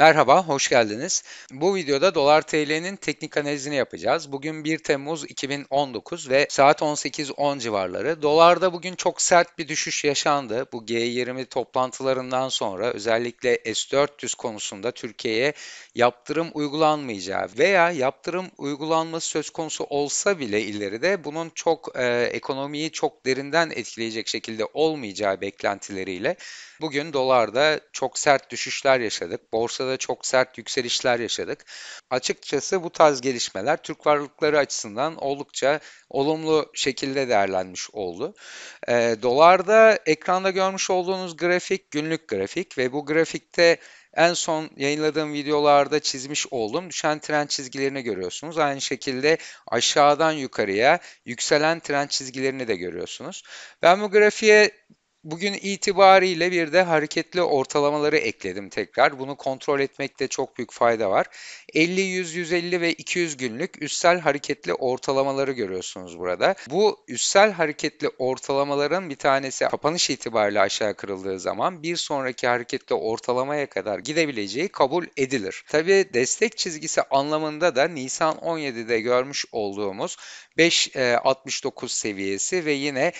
Merhaba, hoş geldiniz. Bu videoda Dolar TL'nin teknik analizini yapacağız. Bugün 1 Temmuz 2019 ve saat 18.10 civarları. Dolarda bugün çok sert bir düşüş yaşandı. Bu G20 toplantılarından sonra özellikle S400 konusunda Türkiye'ye yaptırım uygulanmayacağı veya yaptırım uygulanması söz konusu olsa bile ileride bunun çok e, ekonomiyi çok derinden etkileyecek şekilde olmayacağı beklentileriyle bugün dolarda çok sert düşüşler yaşadık. Borsa da çok sert yükselişler yaşadık. Açıkçası bu tarz gelişmeler Türk varlıkları açısından oldukça olumlu şekilde değerlenmiş oldu. E, dolarda ekranda görmüş olduğunuz grafik günlük grafik ve bu grafikte en son yayınladığım videolarda çizmiş oldum düşen trend çizgilerini görüyorsunuz. Aynı şekilde aşağıdan yukarıya yükselen trend çizgilerini de görüyorsunuz. Ben bu grafiğe Bugün itibariyle bir de hareketli ortalamaları ekledim tekrar. Bunu kontrol etmekte çok büyük fayda var. 50, 100, 150 ve 200 günlük üstel hareketli ortalamaları görüyorsunuz burada. Bu üstel hareketli ortalamaların bir tanesi kapanış itibariyle aşağı kırıldığı zaman bir sonraki hareketli ortalamaya kadar gidebileceği kabul edilir. Tabi destek çizgisi anlamında da Nisan 17'de görmüş olduğumuz 5.69 e, seviyesi ve yine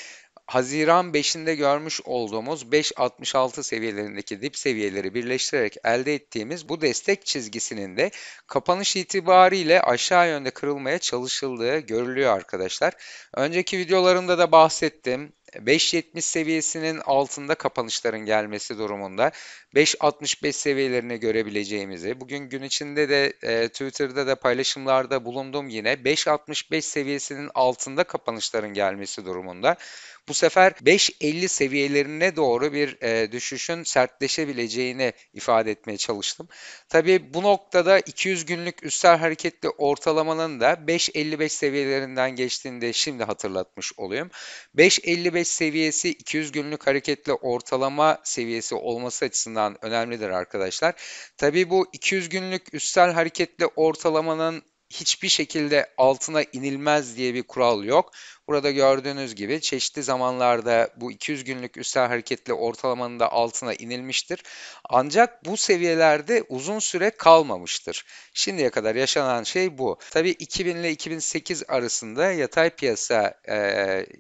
Haziran 5'inde görmüş olduğumuz 5.66 seviyelerindeki dip seviyeleri birleştirerek elde ettiğimiz bu destek çizgisinin de kapanış itibariyle aşağı yönde kırılmaya çalışıldığı görülüyor arkadaşlar. Önceki videolarımda da bahsettim. 5.70 seviyesinin altında kapanışların gelmesi durumunda 5.65 seviyelerini görebileceğimizi, bugün gün içinde de e, Twitter'da da paylaşımlarda bulundum yine 5.65 seviyesinin altında kapanışların gelmesi durumunda bu sefer 5.50 seviyelerine doğru bir e, düşüşün sertleşebileceğini ifade etmeye çalıştım. Tabii bu noktada 200 günlük üstel hareketli ortalamanın da 5.55 seviyelerinden geçtiğini de şimdi hatırlatmış olayım. 5.55 seviyesi 200 günlük hareketli ortalama seviyesi olması açısından önemlidir arkadaşlar. Tabii bu 200 günlük üstel hareketli ortalamanın hiçbir şekilde altına inilmez diye bir kural yok. Burada gördüğünüz gibi çeşitli zamanlarda bu 200 günlük üstel hareketli ortalamanın da altına inilmiştir. Ancak bu seviyelerde uzun süre kalmamıştır. Şimdiye kadar yaşanan şey bu. Tabii 2000 ile 2008 arasında yatay piyasa e,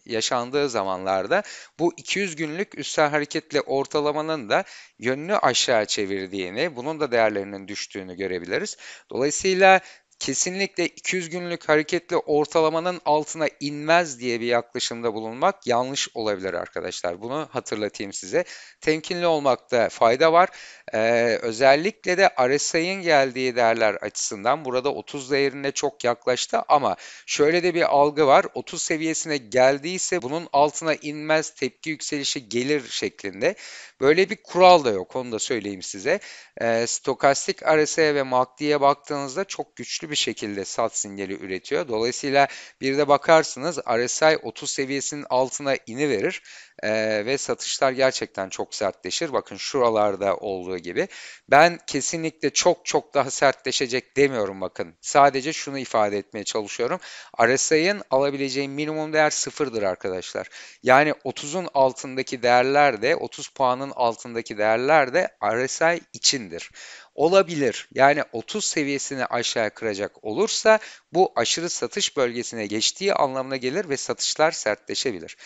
yaşandığı zamanlarda bu 200 günlük üstel hareketli ortalamanın da yönünü aşağı çevirdiğini, bunun da değerlerinin düştüğünü görebiliriz. Dolayısıyla kesinlikle 200 günlük hareketli ortalamanın altına inmez diye bir yaklaşımda bulunmak yanlış olabilir arkadaşlar. Bunu hatırlatayım size. Temkinli olmakta fayda var. Ee, özellikle de RSI'nin geldiği değerler açısından burada 30 değerine çok yaklaştı ama şöyle de bir algı var. 30 seviyesine geldiyse bunun altına inmez tepki yükselişi gelir şeklinde. Böyle bir kural da yok onu da söyleyeyim size. Ee, stokastik RSI ve MACD'ye baktığınızda çok güçlü bir şekilde sat sinyali üretiyor. Dolayısıyla bir de bakarsınız RSI 30 seviyesinin altına ini verir e, ve satışlar gerçekten çok sertleşir. Bakın şuralarda olduğu gibi. Ben kesinlikle çok çok daha sertleşecek demiyorum bakın. Sadece şunu ifade etmeye çalışıyorum. RSI'nin alabileceği minimum değer sıfırdır arkadaşlar. Yani 30'un altındaki değerler de 30 puanın altındaki değerler de RSI içindir olabilir. Yani 30 seviyesini aşağı kıracak olursa bu aşırı satış bölgesine geçtiği anlamına gelir ve satışlar sertleşebilir.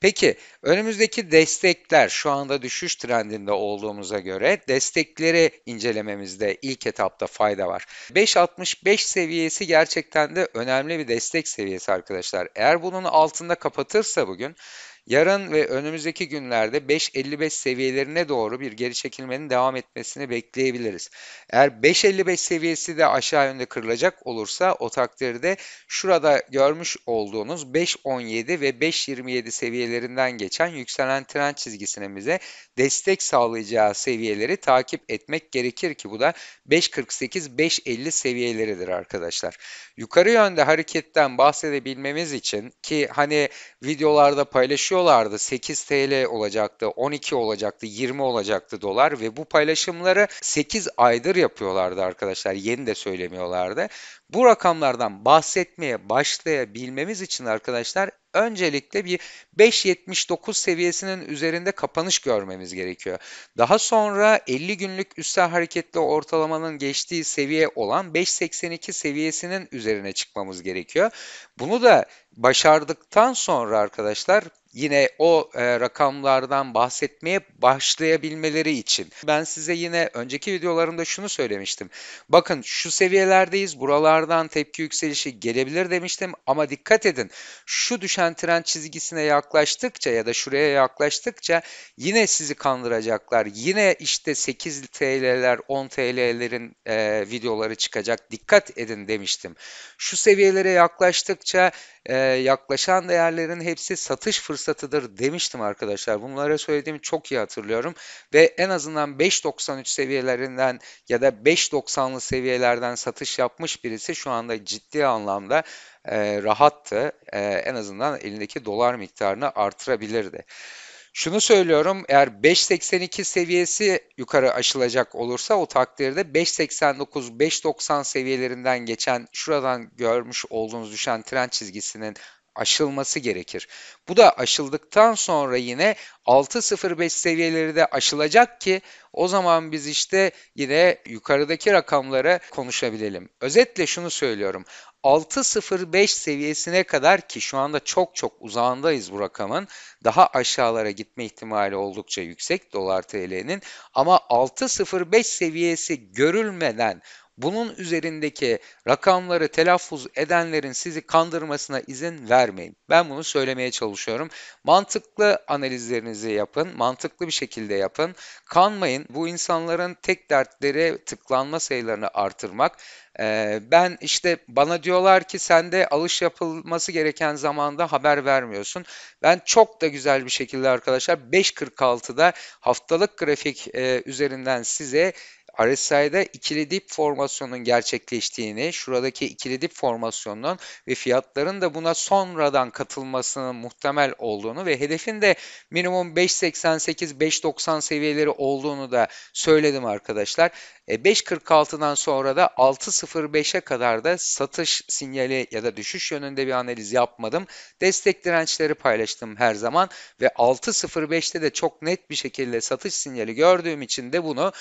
Peki önemli Önümüzdeki destekler şu anda düşüş trendinde olduğumuza göre destekleri incelememizde ilk etapta fayda var. 5.65 seviyesi gerçekten de önemli bir destek seviyesi arkadaşlar. Eğer bunun altında kapatırsa bugün Yarın ve önümüzdeki günlerde 5.55 seviyelerine doğru bir geri çekilmenin devam etmesini bekleyebiliriz. Eğer 5.55 seviyesi de aşağı yönde kırılacak olursa o takdirde şurada görmüş olduğunuz 5.17 ve 5.27 seviyelerinden geçen yükselen trend çizgisimize destek sağlayacağı seviyeleri takip etmek gerekir ki bu da 5.48-5.50 seviyeleridir arkadaşlar. Yukarı yönde hareketten bahsedebilmemiz için ki hani videolarda paylaşıyor paylaşıyorlardı. 8 TL olacaktı, 12 olacaktı, 20 olacaktı dolar ve bu paylaşımları 8 aydır yapıyorlardı arkadaşlar. Yeni de söylemiyorlardı. Bu rakamlardan bahsetmeye başlayabilmemiz için arkadaşlar öncelikle bir 5.79 seviyesinin üzerinde kapanış görmemiz gerekiyor. Daha sonra 50 günlük üstel hareketli ortalamanın geçtiği seviye olan 5.82 seviyesinin üzerine çıkmamız gerekiyor. Bunu da başardıktan sonra arkadaşlar yine o e, rakamlardan bahsetmeye başlayabilmeleri için. Ben size yine önceki videolarımda şunu söylemiştim. Bakın şu seviyelerdeyiz. Buralardan tepki yükselişi gelebilir demiştim ama dikkat edin. Şu düşen trend çizgisine yaklaştıkça ya da şuraya yaklaştıkça yine sizi kandıracaklar. Yine işte 8 TL'ler, 10 TL'lerin e, videoları çıkacak. Dikkat edin demiştim. Şu seviyelere yaklaştıkça e, yaklaşan değerlerin hepsi satış fırsatı fırsatıdır demiştim arkadaşlar. Bunlara söylediğimi çok iyi hatırlıyorum. Ve en azından 5.93 seviyelerinden ya da 5.90'lı seviyelerden satış yapmış birisi şu anda ciddi anlamda e, rahattı. E, en azından elindeki dolar miktarını artırabilirdi. Şunu söylüyorum eğer 5.82 seviyesi yukarı aşılacak olursa o takdirde 5.89-5.90 seviyelerinden geçen şuradan görmüş olduğunuz düşen trend çizgisinin aşılması gerekir. Bu da aşıldıktan sonra yine 6.05 seviyeleri de aşılacak ki o zaman biz işte yine yukarıdaki rakamlara konuşabilelim. Özetle şunu söylüyorum. 6.05 seviyesine kadar ki şu anda çok çok uzağındayız bu rakamın. Daha aşağılara gitme ihtimali oldukça yüksek dolar TL'nin ama 6.05 seviyesi görülmeden bunun üzerindeki rakamları telaffuz edenlerin sizi kandırmasına izin vermeyin. Ben bunu söylemeye çalışıyorum. Mantıklı analizlerinizi yapın, mantıklı bir şekilde yapın. Kanmayın. Bu insanların tek dertleri tıklanma sayılarını artırmak. Ee, ben işte bana diyorlar ki sen de alış yapılması gereken zamanda haber vermiyorsun. Ben çok da güzel bir şekilde arkadaşlar 5.46'da haftalık grafik e, üzerinden size RSI'de ikili dip formasyonun gerçekleştiğini, şuradaki ikili dip formasyonunun ve fiyatların da buna sonradan katılmasının muhtemel olduğunu ve hedefin de minimum 5.88-5.90 seviyeleri olduğunu da söyledim arkadaşlar. 5.46'dan e, sonra da 6.05'e kadar da satış sinyali ya da düşüş yönünde bir analiz yapmadım. Destek dirençleri paylaştım her zaman ve 6.05'te de çok net bir şekilde satış sinyali gördüğüm için de bunu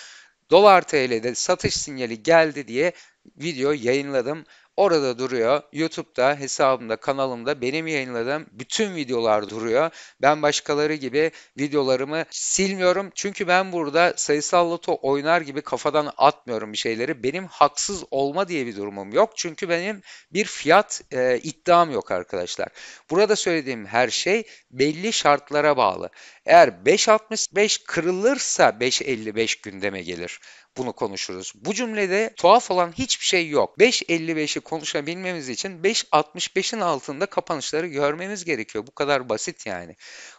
Dolar TL'de satış sinyali geldi diye video yayınladım. Orada duruyor. YouTube'da, hesabımda, kanalımda benim yayınladığım bütün videolar duruyor. Ben başkaları gibi videolarımı silmiyorum. Çünkü ben burada sayısal loto oynar gibi kafadan atmıyorum bir şeyleri. Benim haksız olma diye bir durumum yok. Çünkü benim bir fiyat e, iddiam yok arkadaşlar. Burada söylediğim her şey belli şartlara bağlı. Eğer 5.65 kırılırsa 5.55 gündeme gelir bunu konuşuruz. Bu cümlede tuhaf olan hiçbir şey yok. 5.55'i konuşabilmemiz için 5.65'in altında kapanışları görmemiz gerekiyor. Bu kadar basit yani.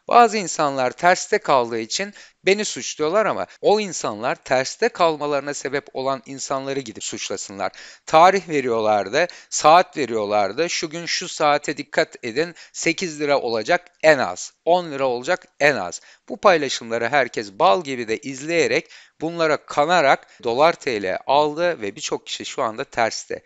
Bazı insanlar terste kaldığı için Beni suçluyorlar ama o insanlar terste kalmalarına sebep olan insanları gidip suçlasınlar. Tarih veriyorlardı, saat veriyorlardı. Şu gün şu saate dikkat edin 8 lira olacak en az, 10 lira olacak en az. Bu paylaşımları herkes bal gibi de izleyerek bunlara kanarak dolar TL aldı ve birçok kişi şu anda terste.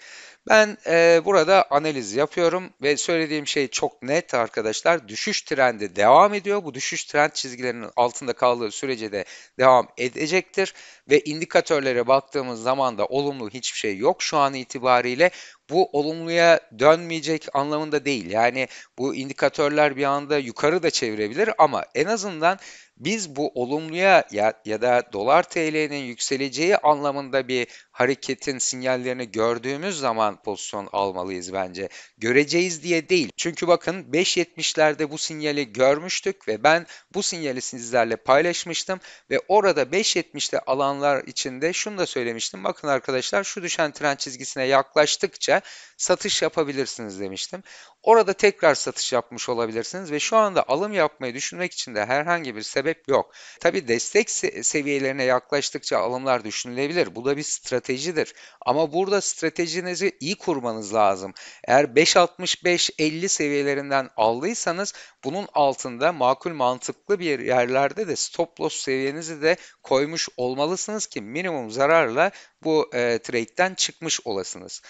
Ben e, burada analiz yapıyorum ve söylediğim şey çok net arkadaşlar. Düşüş trendi devam ediyor. Bu düşüş trend çizgilerinin altında kaldığı sürece de devam edecektir. Ve indikatörlere baktığımız zaman da olumlu hiçbir şey yok şu an itibariyle bu olumluya dönmeyecek anlamında değil. Yani bu indikatörler bir anda yukarı da çevirebilir ama en azından biz bu olumluya ya, ya da dolar TL'nin yükseleceği anlamında bir hareketin sinyallerini gördüğümüz zaman pozisyon almalıyız bence. Göreceğiz diye değil. Çünkü bakın 5.70'lerde bu sinyali görmüştük ve ben bu sinyali sizlerle paylaşmıştım ve orada 5.70'te alanlar içinde şunu da söylemiştim. Bakın arkadaşlar şu düşen trend çizgisine yaklaştıkça satış yapabilirsiniz demiştim. Orada tekrar satış yapmış olabilirsiniz ve şu anda alım yapmayı düşünmek için de herhangi bir sebep yok. Tabi destek seviyelerine yaklaştıkça alımlar düşünülebilir. Bu da bir stratejidir. Ama burada stratejinizi iyi kurmanız lazım. Eğer 5.65-50 seviyelerinden aldıysanız bunun altında makul mantıklı bir yerlerde de stop loss seviyenizi de koymuş olmalısınız ki minimum zararla bu e, trade'den çıkmış olasınız.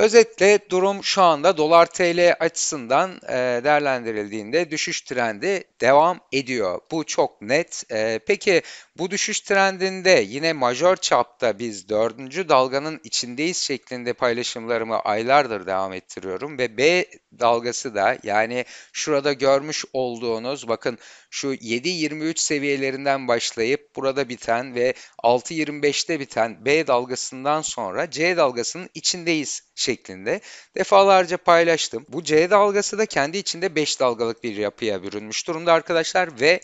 Özetle durum şu anda dolar TL açısından e, değerlendirildiğinde düşüş trendi devam ediyor. Bu çok net. E, peki bu düşüş trendinde yine majör çapta biz dördüncü dalganın içindeyiz şeklinde paylaşımlarımı aylardır devam ettiriyorum ve B dalgası da yani şurada görmüş olduğunuz bakın şu 7.23 seviyelerinden başlayıp burada biten ve 6.25'te biten B dalgasından sonra C dalgasının içindeyiz şeklinde defalarca paylaştım. Bu C dalgası da kendi içinde 5 dalgalık bir yapıya bürünmüş durumda arkadaşlar ve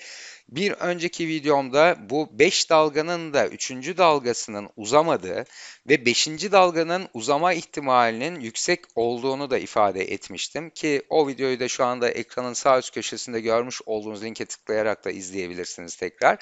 bir önceki videomda bu 5 dalganın da 3. dalgasının uzamadığı ve 5. dalganın uzama ihtimalinin yüksek olduğunu da ifade etmiştim ki o videoyu da şu anda ekranın sağ üst köşesinde görmüş olduğunuz linke tıklayarak da izleyebilirsiniz tekrar.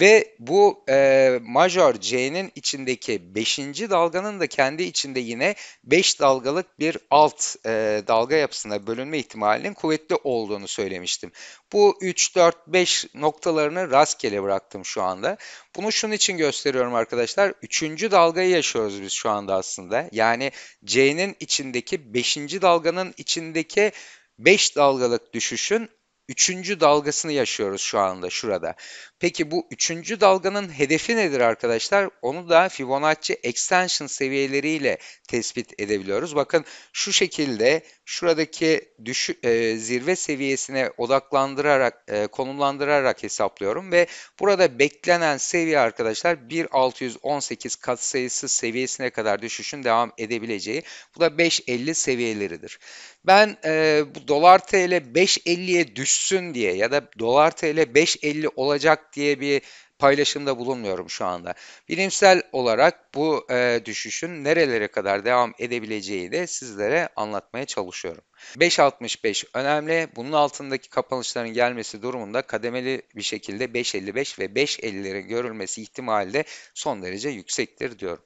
Ve bu e, major C'nin içindeki 5. dalganın da kendi içinde yine 5 dalgalık bir alt e, dalga yapısına bölünme ihtimalinin kuvvetli olduğunu söylemiştim. Bu 3, 4, 5 nokta noktalarını rastgele bıraktım şu anda. Bunu şunun için gösteriyorum arkadaşlar. Üçüncü dalgayı yaşıyoruz biz şu anda aslında. Yani C'nin içindeki beşinci dalganın içindeki 5 dalgalık düşüşün üçüncü dalgasını yaşıyoruz şu anda şurada. Peki bu üçüncü dalganın hedefi nedir arkadaşlar? Onu da Fibonacci extension seviyeleriyle tespit edebiliyoruz. Bakın şu şekilde şuradaki düşü, e, zirve seviyesine odaklandırarak, e, konumlandırarak hesaplıyorum ve burada beklenen seviye arkadaşlar 1618 sayısı seviyesine kadar düşüşün devam edebileceği. Bu da 5.50 seviyeleridir. Ben e, bu dolar TL 5.50'ye düştüm düşsün diye ya da dolar TL 5.50 olacak diye bir paylaşımda bulunmuyorum şu anda. Bilimsel olarak bu e, düşüşün nerelere kadar devam edebileceği de sizlere anlatmaya çalışıyorum. 5.65 önemli. Bunun altındaki kapanışların gelmesi durumunda kademeli bir şekilde 5.55 ve 5.50'lerin görülmesi ihtimali de son derece yüksektir diyorum.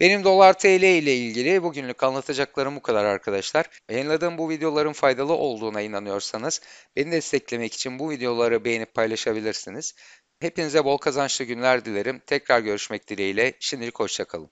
Benim dolar TL ile ilgili bugünlük anlatacaklarım bu kadar arkadaşlar. Yayınladığım bu videoların faydalı olduğuna inanıyorsanız beni desteklemek için bu videoları beğenip paylaşabilirsiniz. Hepinize bol kazançlı günler dilerim. Tekrar görüşmek dileğiyle. Şimdilik hoşçakalın.